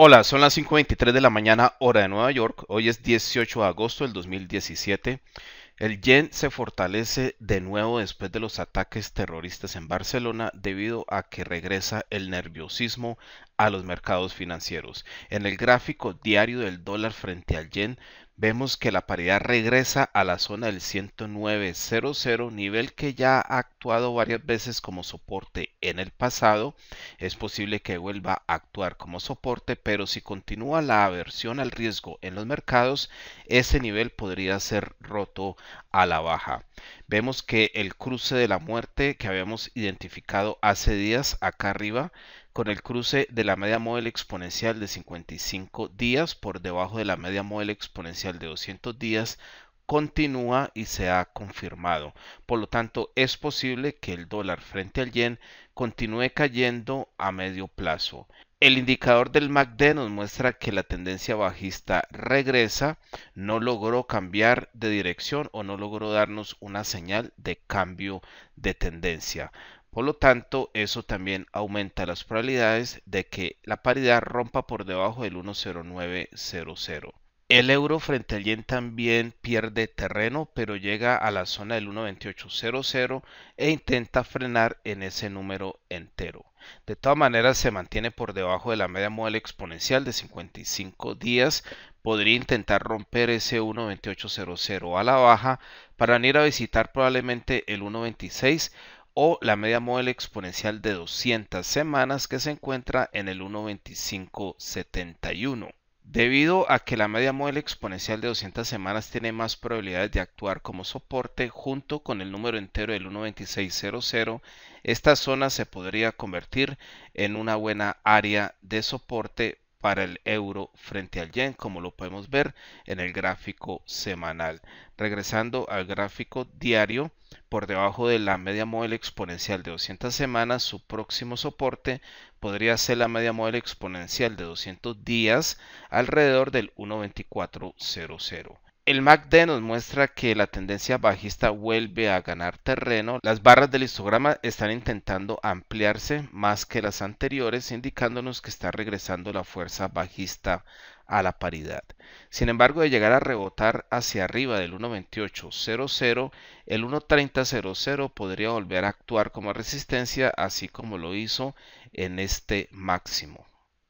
Hola, son las 5.23 de la mañana hora de Nueva York. Hoy es 18 de agosto del 2017. El yen se fortalece de nuevo después de los ataques terroristas en Barcelona debido a que regresa el nerviosismo a los mercados financieros. En el gráfico diario del dólar frente al yen vemos que la paridad regresa a la zona del 109.00, nivel que ya ha actuado varias veces como soporte en el pasado. Es posible que vuelva a actuar como soporte, pero si continúa la aversión al riesgo en los mercados, ese nivel podría ser roto a la baja. Vemos que el cruce de la muerte que habíamos identificado hace días acá arriba con el cruce de la media móvil exponencial de 55 días por debajo de la media móvil exponencial de 200 días continúa y se ha confirmado. Por lo tanto, es posible que el dólar frente al yen continúe cayendo a medio plazo. El indicador del MACD nos muestra que la tendencia bajista regresa, no logró cambiar de dirección o no logró darnos una señal de cambio de tendencia. Por lo tanto, eso también aumenta las probabilidades de que la paridad rompa por debajo del 10900. El euro frente al yen también pierde terreno, pero llega a la zona del 1.2800 e intenta frenar en ese número entero. De todas maneras, se mantiene por debajo de la media móvil exponencial de 55 días. Podría intentar romper ese 1.2800 a la baja para venir a visitar probablemente el 1.26 o la media móvil exponencial de 200 semanas que se encuentra en el 1.2571. Debido a que la media móvil exponencial de 200 semanas tiene más probabilidades de actuar como soporte junto con el número entero del 1.2600, esta zona se podría convertir en una buena área de soporte para el euro frente al yen, como lo podemos ver en el gráfico semanal. Regresando al gráfico diario, por debajo de la media móvil exponencial de 200 semanas, su próximo soporte podría ser la media móvil exponencial de 200 días alrededor del 1.2400. El MACD nos muestra que la tendencia bajista vuelve a ganar terreno. Las barras del histograma están intentando ampliarse más que las anteriores, indicándonos que está regresando la fuerza bajista a la paridad. Sin embargo, de llegar a rebotar hacia arriba del 1.28.00, el 1.30.00 podría volver a actuar como resistencia, así como lo hizo en este máximo.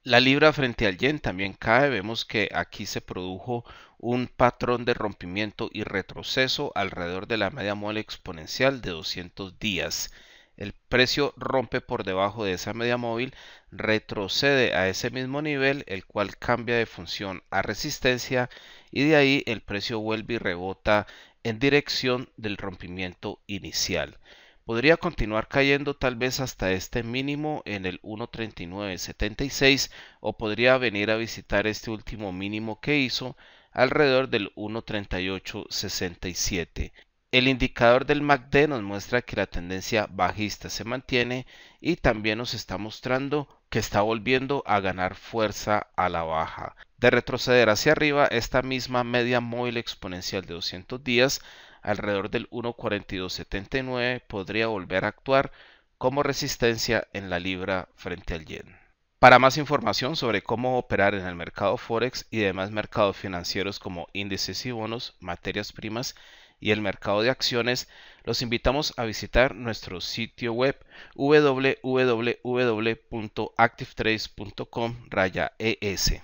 La libra frente al yen también cae, vemos que aquí se produjo un patrón de rompimiento y retroceso alrededor de la media móvil exponencial de 200 días. El precio rompe por debajo de esa media móvil, retrocede a ese mismo nivel, el cual cambia de función a resistencia y de ahí el precio vuelve y rebota en dirección del rompimiento inicial podría continuar cayendo tal vez hasta este mínimo en el 1.3976 o podría venir a visitar este último mínimo que hizo alrededor del 1.3867. El indicador del MACD nos muestra que la tendencia bajista se mantiene y también nos está mostrando que está volviendo a ganar fuerza a la baja. De retroceder hacia arriba, esta misma media móvil exponencial de 200 días, alrededor del 1.4279, podría volver a actuar como resistencia en la libra frente al yen. Para más información sobre cómo operar en el mercado forex y demás mercados financieros como índices y bonos, materias primas, y el mercado de acciones, los invitamos a visitar nuestro sitio web www.activetrades.com/es.